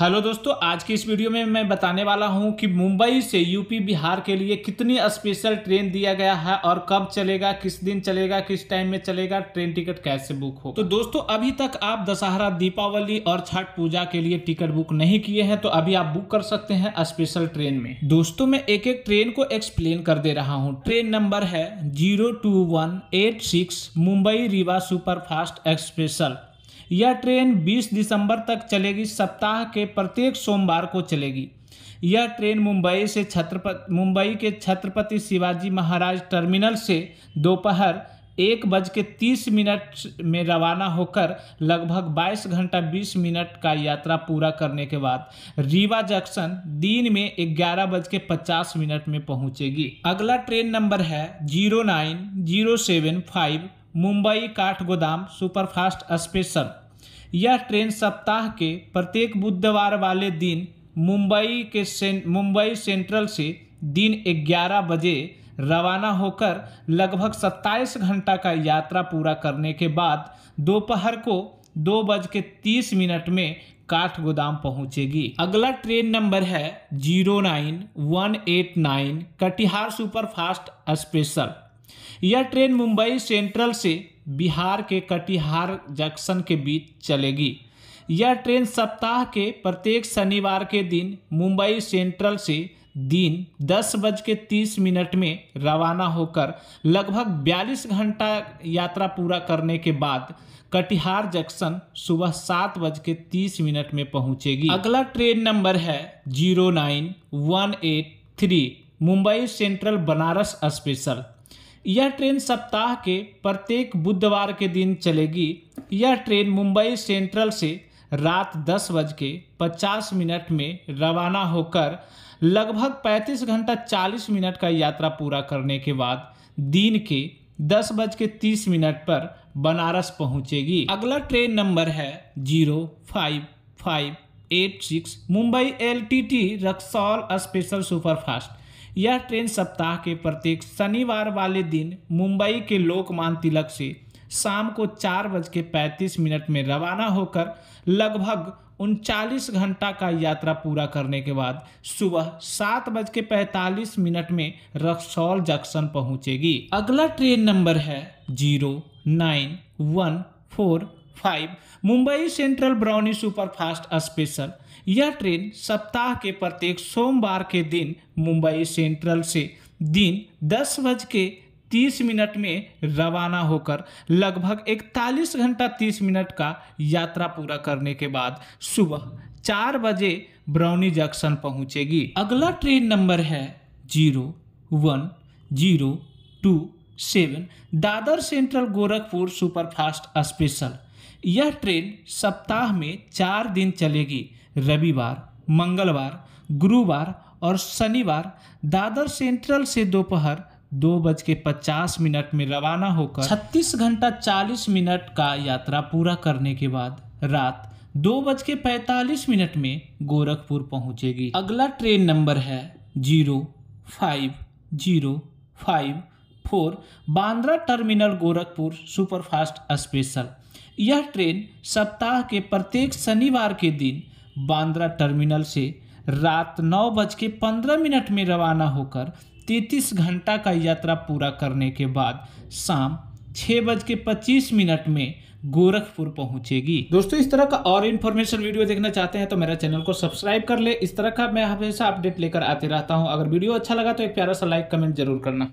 hello दोस्तों आज की इस वीडियो में मैं बताने वाला हूं कि मुंबई से यूपी बिहार के लिए कितनी स्पेशल ट्रेन दिया गया है और कब चलेगा किस दिन चलेगा किस टाइम में चलेगा ट्रेन टिकट कैसे बुक हो तो दोस्तों अभी तक आप दशहरा दीपावली और छठ पूजा के लिए टिकट बुक नहीं किए हैं तो अभी आप बुक कर सकते हैं स्पेशल ट्रेन में दोस्तों मैं एक एक ट्रेन को एक्सप्लेन कर दे रहा हूँ ट्रेन नंबर है zero Mumbai Rewa superfast express यह ट्रेन 20 दिसंबर तक चलेगी सप्ताह के प्रत्येक सोमवार को चलेगी यह ट्रेन मुंबई से छत्रपति मुंबई के छत्रपति शिवाजी महाराज टर्मिनल से दोपहर एक बज के तीस मिनट में रवाना होकर लगभग 22 घंटा 20 मिनट का यात्रा पूरा करने के बाद रीवा जंक्शन दिन में ग्यारह बज के पचास मिनट में पहुंचेगी अगला ट्रेन नंबर है zero nine zero seven five Mumbai Kathgodam superfast special यह ट्रेन सप्ताह के प्रत्येक बुधवार वाले दिन मुंबई के सें, मुंबई सेंट्रल से दिन 11 बजे रवाना होकर लगभग 27 घंटा का यात्रा पूरा करने के बाद दोपहर को दो बज के तीस मिनट में काठगोदाम पहुंचेगी अगला ट्रेन नंबर है zero nine one eight nine Katihar superfast special यह ट्रेन मुंबई सेंट्रल से बिहार के कटिहार जंक्शन के बीच चलेगी यह ट्रेन सप्ताह के प्रत्येक शनिवार के दिन मुंबई सेंट्रल से दिन दस बज के तीस मिनट में रवाना होकर लगभग बयालीस घंटा यात्रा पूरा करने के बाद कटिहार जंक्शन सुबह सात बज के तीस मिनट में पहुंचेगी अगला ट्रेन नंबर है zero nine one eight three Mumbai central Banaras special यह ट्रेन सप्ताह के प्रत्येक बुधवार के दिन चलेगी यह ट्रेन मुंबई सेंट्रल से रात दस बज के पचास मिनट में रवाना होकर लगभग 35 घंटा 40 मिनट का यात्रा पूरा करने के बाद दिन के दस बज के तीस मिनट पर बनारस पहुंचेगी अगला ट्रेन नंबर है zero five five eight six Mumbai L T T Raxaul special superfast यह ट्रेन सप्ताह के प्रत्येक शनिवार वाले दिन मुंबई के लोकमान तिलक से शाम को चार बज के पैंतीस मिनट में रवाना होकर लगभग उनचालीस घंटा का यात्रा पूरा करने के बाद सुबह सात बज के पैंतालीस मिनट में रक्सौल जंक्शन पहुंचेगी अगला ट्रेन नंबर है zero nine one four five Mumbai central Barauni superfast special यह ट्रेन सप्ताह के प्रत्येक सोमवार के दिन मुंबई सेंट्रल से दिन दस बज के तीस मिनट में रवाना होकर लगभग इकतालीस घंटा तीस मिनट का यात्रा पूरा करने के बाद सुबह चार बजे ब्राउनी जंक्शन पहुंचेगी अगला ट्रेन नंबर है zero one zero two seven Dadar central Gorakhpur superfast special यह ट्रेन सप्ताह में चार दिन चलेगी रविवार मंगलवार गुरुवार और शनिवार दादर सेंट्रल से दोपहर दो बज के पचास मिनट में रवाना होकर छत्तीस घंटा चालीस मिनट का यात्रा पूरा करने के बाद रात दो बज के पैंतालीस मिनट में गोरखपुर पहुंचेगी अगला ट्रेन नंबर है zero five zero five four Bandra terminal Gorakhpur superfast special यह ट्रेन सप्ताह के प्रत्येक शनिवार के दिन बांद्रा टर्मिनल से रात नौ बज के पंद्रह मिनट में रवाना होकर तैतीस घंटा का यात्रा पूरा करने के बाद शाम छः बज के पच्चीस मिनट में गोरखपुर पहुंचेगी दोस्तों इस तरह का और इन्फॉर्मेशन वीडियो देखना चाहते हैं तो मेरा चैनल को सब्सक्राइब कर ले इस तरह का मैं हमेशा अपडेट लेकर आते रहता हूं अगर वीडियो अच्छा लगा तो एक प्यारा सा लाइक कमेंट जरूर करना